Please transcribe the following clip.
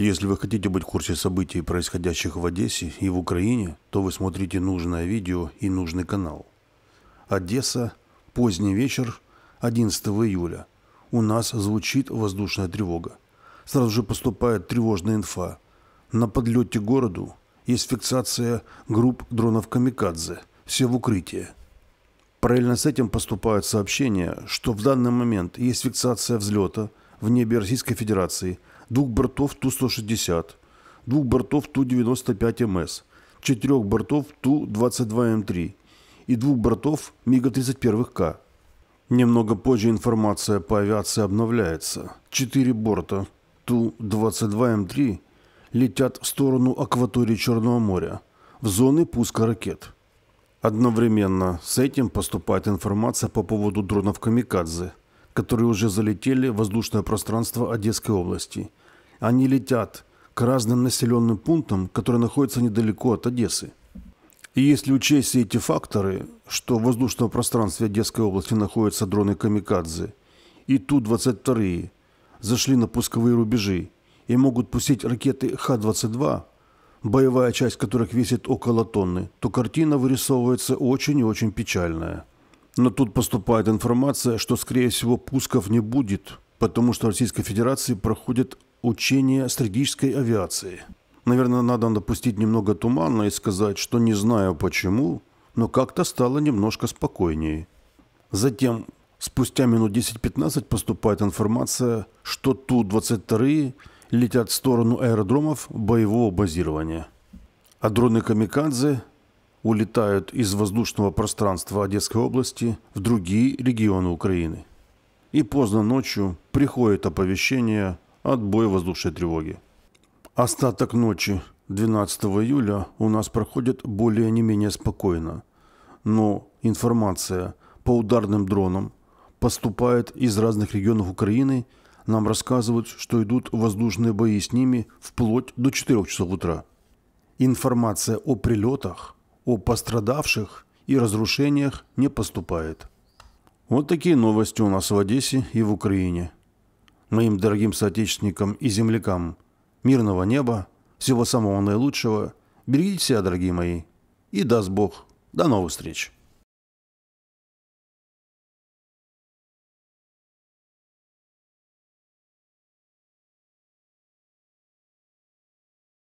Если вы хотите быть в курсе событий, происходящих в Одессе и в Украине, то вы смотрите нужное видео и нужный канал. Одесса, поздний вечер, 11 июля. У нас звучит воздушная тревога. Сразу же поступает тревожная инфа. На подлете к городу есть фиксация групп дронов «Камикадзе». Все в укрытии. Параллельно с этим поступают сообщения, что в данный момент есть фиксация взлета в небе Российской Федерации – двух бортов Ту-160, двух бортов Ту-95МС, четырех бортов Ту-22М3 и двух бортов МиГа-31К. Немного позже информация по авиации обновляется. Четыре борта Ту-22М3 летят в сторону акватории Черного моря, в зоны пуска ракет. Одновременно с этим поступает информация по поводу дронов «Камикадзе», которые уже залетели в воздушное пространство Одесской области они летят к разным населенным пунктам, которые находятся недалеко от Одессы. И если учесть все эти факторы, что в воздушном пространстве Одесской области находятся дроны «Камикадзе», и Ту-22 зашли на пусковые рубежи и могут пустить ракеты Х-22, боевая часть которых весит около тонны, то картина вырисовывается очень и очень печальная. Но тут поступает информация, что, скорее всего, пусков не будет, потому что Российской Федерации проходит Учение стратегической авиации. Наверное, надо допустить немного тумана и сказать, что не знаю почему, но как-то стало немножко спокойнее. Затем, спустя минут 10-15, поступает информация, что Ту-22 летят в сторону аэродромов боевого базирования. А дроны «Камикадзе» улетают из воздушного пространства Одесской области в другие регионы Украины. И поздно ночью приходит оповещение Отбой воздушной тревоги. Остаток ночи 12 июля у нас проходит более не менее спокойно. Но информация по ударным дронам поступает из разных регионов Украины. Нам рассказывают, что идут воздушные бои с ними вплоть до 4 часов утра. Информация о прилетах, о пострадавших и разрушениях не поступает. Вот такие новости у нас в Одессе и в Украине моим дорогим соотечественникам и землякам. Мирного неба, всего самого наилучшего. Берегите себя, дорогие мои. И даст Бог. До новых встреч.